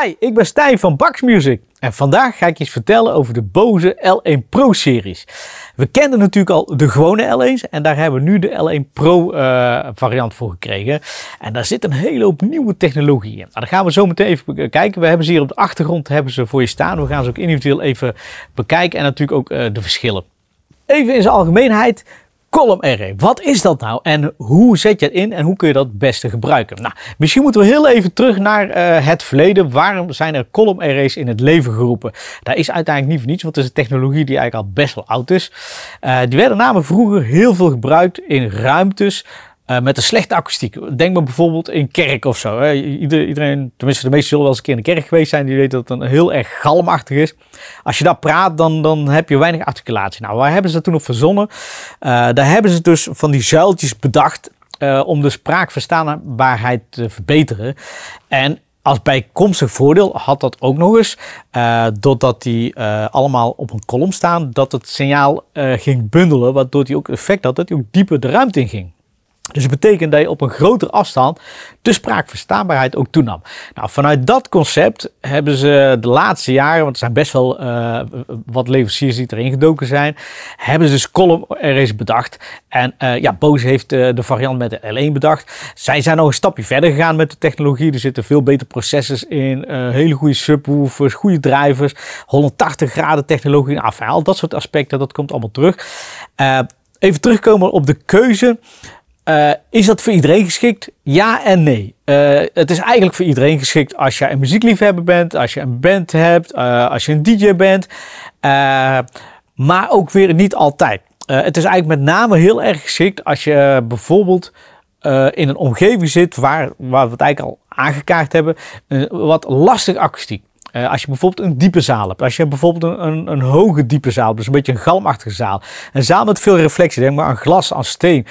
Hi, ik ben Stijn van Bax Music en vandaag ga ik je iets vertellen over de Bose L1 Pro series. We kenden natuurlijk al de gewone L1's en daar hebben we nu de L1 Pro eh, variant voor gekregen. En daar zit een hele hoop nieuwe technologie in. Nou, daar gaan we zo meteen even kijken. We hebben ze hier op de achtergrond hebben ze voor je staan. We gaan ze ook individueel even bekijken en natuurlijk ook eh, de verschillen. Even in zijn algemeenheid, column array. E. Wat is dat nou en hoe zet je het in en hoe kun je dat het beste gebruiken? Nou, misschien moeten we heel even terug naar eh, het verleden. Waarom zijn er column arrays in het leven geroepen? Daar is uiteindelijk niet voor niets, want het is een technologie die eigenlijk al best wel oud is. Eh, die werden namelijk vroeger heel veel gebruikt in ruimtes eh, met een slechte akoestiek. Denk maar bijvoorbeeld in kerk of zo. iedereen, tenminste de meesten zullen wel eens een keer in de kerk geweest zijn. Die weten dat het dan heel erg galmachtig is. Als je dat praat, dan, dan heb je weinig articulatie. Nou, waar hebben ze dat toen op verzonnen? Eh, daar hebben ze dus van die zuiltjes bedacht. Eh, om de spraakverstaanbaarheid te verbeteren. En als bijkomstig voordeel had dat ook nog eens, doordat die allemaal op een kolom staan, dat het signaal ging bundelen, waardoor die ook effect had dat hij ook dieper de ruimte in ging. Dus het betekent dat je op een grotere afstand de spraakverstaanbaarheid ook toenam. Nou, vanuit dat concept hebben ze de laatste jaren, want er zijn best wel eh, wat leveranciers die erin gedoken zijn, hebben ze dus column arrays bedacht. En uh, ja, Bose heeft eh, de variant met de L1 bedacht. Zij zijn nog een stapje verder gegaan met de technologie. Er zitten veel betere processen in, hele goede subwoofers, goede drivers, 180 graden technologie, afhaal, nou, dat soort aspecten, dat komt allemaal terug. even terugkomen op de keuze eh, is dat voor iedereen geschikt? Ja en nee. Eh, het is eigenlijk voor iedereen geschikt als je een muziekliefhebber bent, als je een band hebt, eh, als je een DJ bent. maar ook weer niet altijd. het is eigenlijk met name heel erg geschikt als je bijvoorbeeld in een omgeving zit waar, waar we het eigenlijk al aangekaart hebben, wat lastig akoestiek. als je bijvoorbeeld een diepe zaal hebt, als je bijvoorbeeld een, een, hoge diepe zaal, dus een beetje een galmachtige zaal, een zaal met veel reflectie, denk maar aan glas, aan steen,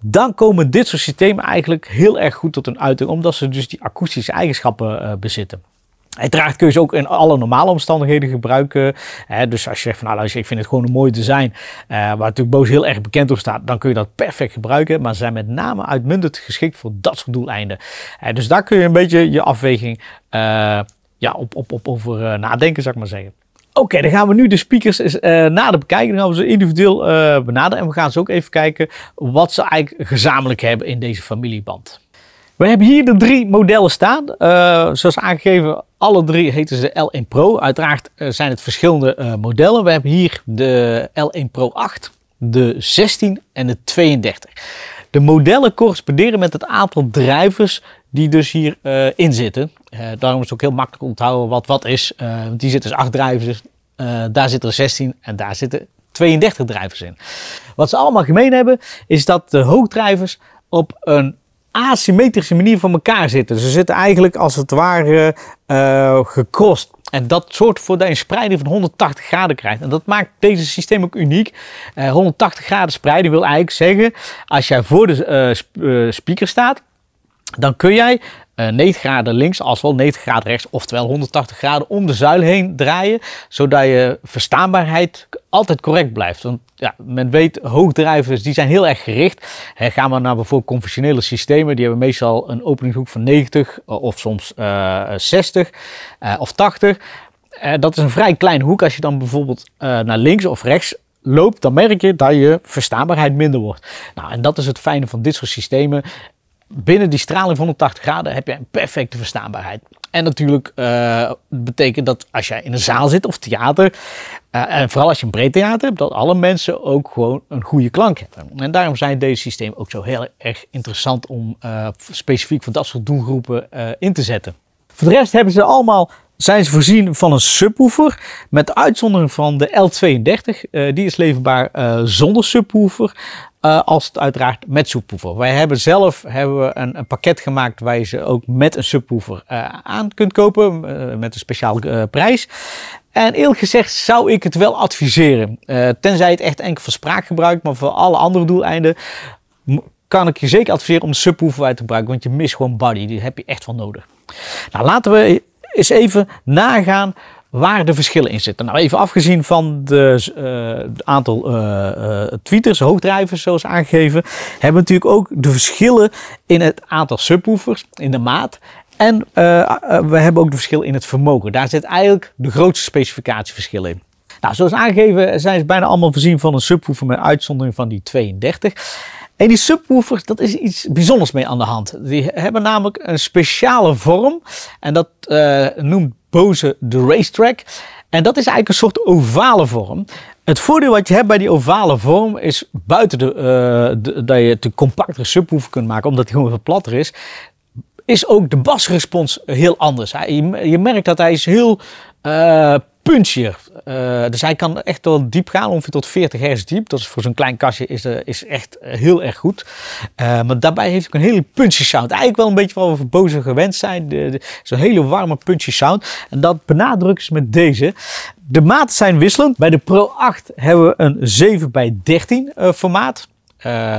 dan komen dit soort systemen eigenlijk heel erg goed tot hun uiting, omdat ze dus die akoestische eigenschappen uh, bezitten. Uiteraard kun je ze ook in alle normale omstandigheden gebruiken. Hè, dus als je zegt van nou luister, ik vind het gewoon een mooi design. Eh, waar natuurlijk Bose heel erg bekend op staat. Dan kun je dat perfect gebruiken. Maar ze zijn met name uitmuntend geschikt voor dat soort doeleinden. Eh, dus daar kun je een beetje je afweging ja, op, op, op over nadenken zou ik maar zeggen. Oké, dan gaan we nu de speakers eens, uh, nader bekijken. Dan gaan we ze individueel eh, benaderen. En we gaan ze ook even kijken wat ze eigenlijk gezamenlijk hebben in deze familieband. We hebben hier de drie modellen staan. Eh, zoals aangegeven, alle drie heten ze L1 Pro. Uiteraard zijn het verschillende modellen. We hebben hier de L1 Pro 8, de 16 en de 32. De modellen corresponderen met het aantal drijvers die dus hierin in zitten. Eh, daarom is het ook heel makkelijk onthouden wat wat is. want eh, die zit dus acht drijvers, eh, daar zitten er 16 en daar zitten 32 drijvers in. Wat ze allemaal gemeen hebben, is dat de hoogdrijvers op een asymmetrische manier van elkaar zitten. Ze zitten eigenlijk als het ware uh, En dat zorgt ervoor dat je een spreiding van 180 graden krijgt. En dat maakt deze systeem ook uniek. 180 graden spreiding wil eigenlijk zeggen, als jij voor de uh, speaker staat, dan kun jij uh, eh, 90 graden links, wel 90 graden rechts, oftewel 180 graden om de zuil heen draaien, zodat je verstaanbaarheid altijd correct blijft. Want ja, men weet, hoogdrijvers die zijn heel erg gericht. He, gaan we naar bijvoorbeeld conventionele systemen, die hebben meestal een openingshoek van 90 eh, of soms 60 eh, of 80. dat is een vrij klein hoek. Als je dan bijvoorbeeld naar links of rechts loopt, dan merk je dat je verstaanbaarheid minder wordt. Nou, en dat is het fijne van dit soort systemen binnen die straling van 180 graden heb je een perfecte verstaanbaarheid. En natuurlijk eh, betekent dat als jij in een zaal zit of theater, eh, en vooral als je een breed theater hebt, dat alle mensen ook gewoon een goede klank hebben. En daarom zijn deze systemen ook zo heel erg interessant om eh, specifiek voor dat soort doelgroepen in te zetten. Voor de rest hebben ze allemaal zijn ze voorzien van een subwoofer. Met uitzondering van de L32. Eh, die is leverbaar eh, zonder subwoofer. Eh, als het uiteraard met subwoofer. Wij hebben zelf hebben we een, een, pakket gemaakt waar je ze ook met een subwoofer aan kunt kopen. met een speciale prijs. En eerlijk gezegd zou ik het wel adviseren. tenzij het echt enkel voor spraak gebruikt. Maar voor alle andere doeleinden kan ik je zeker adviseren om subwoofer uit te gebruiken. Want je mist gewoon body. Die heb je echt wel nodig. Nou, laten we is even nagaan waar de verschillen in zitten. Nou, even afgezien van de, eh, het aantal uh, uh, tweeters, hoogdrijvers zoals aangegeven, hebben we natuurlijk ook de verschillen in het aantal subwoofers, in de maat. En we hebben ook de verschil in het vermogen. Daar zit eigenlijk de grootste specificatieverschil in. Nou, zoals aangegeven zijn ze bijna allemaal voorzien van een subwoofer met uitzondering van die 32. En die subwoofers, dat is iets bijzonders mee aan de hand. Die hebben namelijk een speciale vorm. En dat eh, noemt Bose de racetrack. En dat is eigenlijk een soort ovale vorm. Het voordeel wat je hebt bij die ovale vorm is buiten de, eh, dat je een compactere subwoofer kunt maken, omdat hij gewoon wat platter is, is ook de basrespons heel anders. je, merkt dat hij is heel uh, punchier. Eh, dus hij kan echt wel diep gaan, ongeveer tot 40 hertz diep. Dat is voor zo'n klein kastje is, eh, is echt eh, heel erg goed. maar daarbij heeft hij ook een hele punchy sound. Eigenlijk wel een beetje wat we voor Boze gewend zijn. Zo'n hele warme punchy sound. En dat benadrukt ze met deze. De maten zijn wisselend. Bij de Pro 8 hebben we een 7 bij 13 formaat.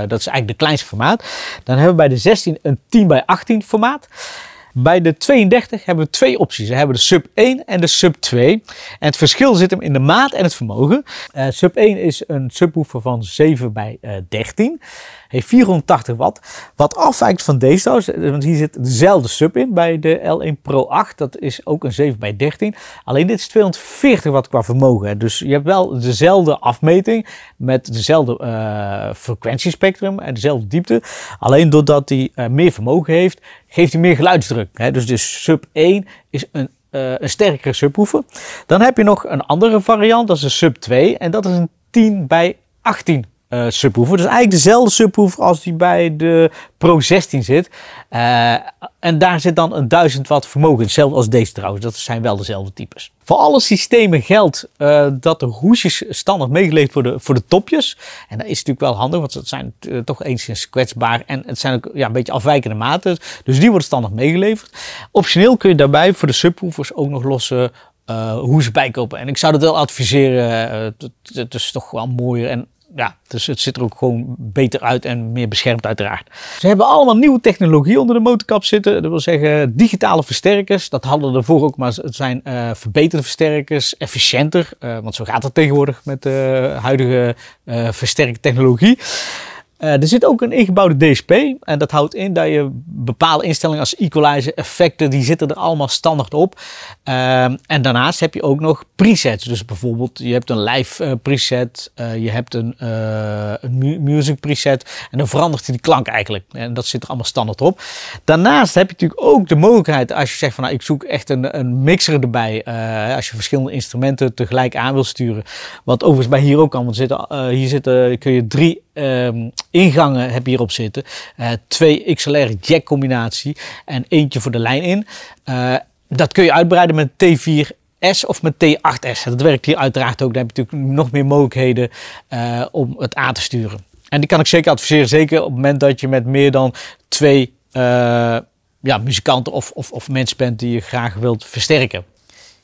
dat is eigenlijk de kleinste formaat. Dan hebben we bij de 16 een 10 bij 18 formaat. Bij de 32 hebben we twee opties. We hebben de sub 1 en de sub 2. En het verschil zit hem in de maat en het vermogen. Eh, sub 1 is een subwoofer van 7 bij 13. Eh, heeft 480 watt. Wat afwijkt van deze eh, want hier zit dezelfde sub in bij de L1 Pro 8. Dat is ook een 7 bij 13. Alleen dit is 240 watt qua vermogen. Dus je hebt wel dezelfde afmeting met dezelfde eh, frequentiespectrum en dezelfde diepte. Alleen doordat hij eh, meer vermogen heeft, geeft hij meer geluidsdruk. Hè? Dus de sub 1 is een uh, een sterkere subwoofer. Dan heb je nog een andere variant, dat is een sub 2. En dat is een 10 bij 18 uh, Dus eigenlijk dezelfde subwoofer als die bij de Pro 16 zit. Eh, en daar zit dan een 1000 watt vermogen. Hetzelfde als deze trouwens. Dat zijn wel dezelfde types. Voor alle systemen geldt eh, dat de hoesjes standaard meegeleverd worden voor de topjes. En dat is natuurlijk wel handig, want ze zijn toch enigszins kwetsbaar. En het zijn ook ja, een beetje afwijkende maten. Dus die worden standaard meegeleverd. Optioneel kun je daarbij voor de subwoofers ook nog losse uh, hoes bijkopen. En ik zou dat wel adviseren. het is toch wel mooier en ja, dus het ziet er ook gewoon beter uit en meer beschermd uiteraard. Ze hebben allemaal nieuwe technologie onder de motorkap zitten. Dat wil zeggen digitale versterkers. Dat hadden we ervoor ook, maar het zijn eh, verbeterde versterkers, efficiënter. Eh, want zo gaat het tegenwoordig met de huidige eh, versterkte technologie. Eh, er zit ook een ingebouwde DSP en dat houdt in dat je bepaalde instellingen als equalizer, effecten, die zitten er allemaal standaard op. Ehm, en daarnaast heb je ook nog presets. Dus bijvoorbeeld je hebt een live eh, preset, eh, je hebt een, een, music preset en dan verandert die klank eigenlijk. En dat zit er allemaal standaard op. Daarnaast heb je natuurlijk ook de mogelijkheid als je zegt van nou ik zoek echt een, een mixer erbij. als je verschillende instrumenten tegelijk aan wil sturen. Wat overigens bij hier ook kan, want zitten, hier zitten, kun je drie Ehm, ingangen heb hierop zitten. Uh, twee XLR jack combinatie en eentje voor de lijn in. Eh, dat kun je uitbreiden met T4 S of met T8S. Dat werkt hier uiteraard ook. Dan heb je natuurlijk nog meer mogelijkheden eh, om het aan te sturen. En die kan ik zeker adviseren. Zeker op het moment dat je met meer dan twee ja, muzikanten of, of, of, mensen bent die je graag wilt versterken.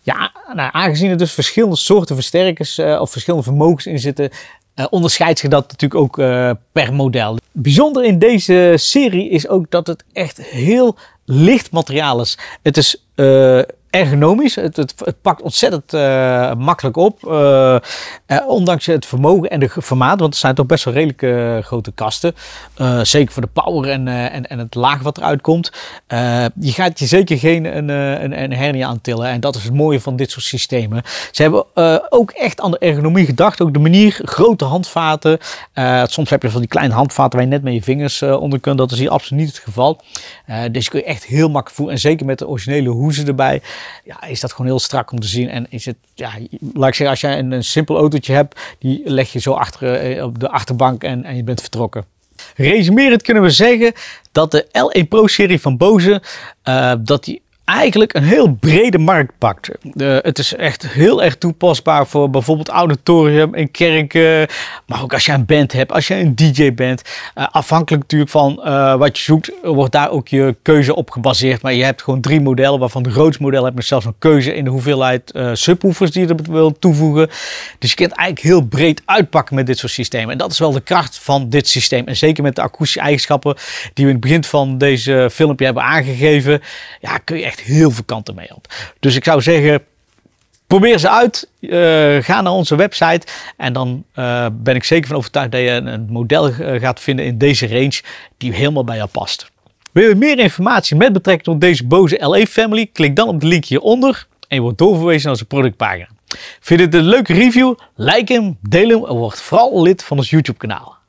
Ja, nou, aangezien er dus verschillende soorten versterkers of verschillende vermogens in zitten, eh, onderscheidt zich dat natuurlijk ook eh, per model. Bijzonder in deze serie is ook dat het echt heel licht materiaal is. Het is eh, ergonomisch. Het, het, pakt ontzettend eh, makkelijk op. Eh, eh, ondanks het vermogen en de formaat. Want het zijn toch best wel redelijke grote kasten. zeker voor de power en, en, en het laag wat eruit komt. je gaat je zeker geen een, een, een hernia aantillen. En dat is het mooie van dit soort systemen. Ze hebben ook echt aan de ergonomie gedacht. Ook de manier, grote handvaten. soms heb je van die kleine handvaten waar je net met je vingers onder kunt. Dat is hier absoluut niet het geval. dus kun je echt heel makkelijk voelen. En zeker met de originele hoezen erbij ja, is dat gewoon heel strak om te zien. En is het, ja, laat ik zeggen, als jij een, een simpel autootje hebt, die leg je zo achter, eh, op de achterbank en, en je bent vertrokken. Resumerend kunnen we zeggen dat de L1 e Pro-serie van Bose, eh, dat die eigenlijk een heel brede markt eh, het is echt heel erg toepasbaar voor bijvoorbeeld auditorium en kerken. Maar ook als je een band hebt, als je een DJ bent. Eh, afhankelijk natuurlijk van eh, wat je zoekt, wordt daar ook je keuze op gebaseerd. Maar je hebt gewoon drie modellen, waarvan de grootste model heb je zelfs een keuze in de hoeveelheid subwoofers die je er wil toevoegen. Dus je kunt eigenlijk heel breed uitpakken met dit soort systemen. En dat is wel de kracht van dit systeem. En zeker met de akoestische eigenschappen die we in het begin van deze filmpje hebben aangegeven. Ja, kun je echt heel veel kanten mee op. Dus ik zou zeggen, probeer ze uit. Eh, ga naar onze website. En dan eh, ben ik zeker van overtuigd dat je een model eh, gaat vinden in deze range die helemaal bij jou past. Wil je meer informatie met betrekking tot deze boze le Family? Klik dan op de link hieronder en je wordt doorverwezen naar onze productpagina. Vind je dit een leuke review? Like hem, deel hem en word vooral lid van ons YouTube kanaal.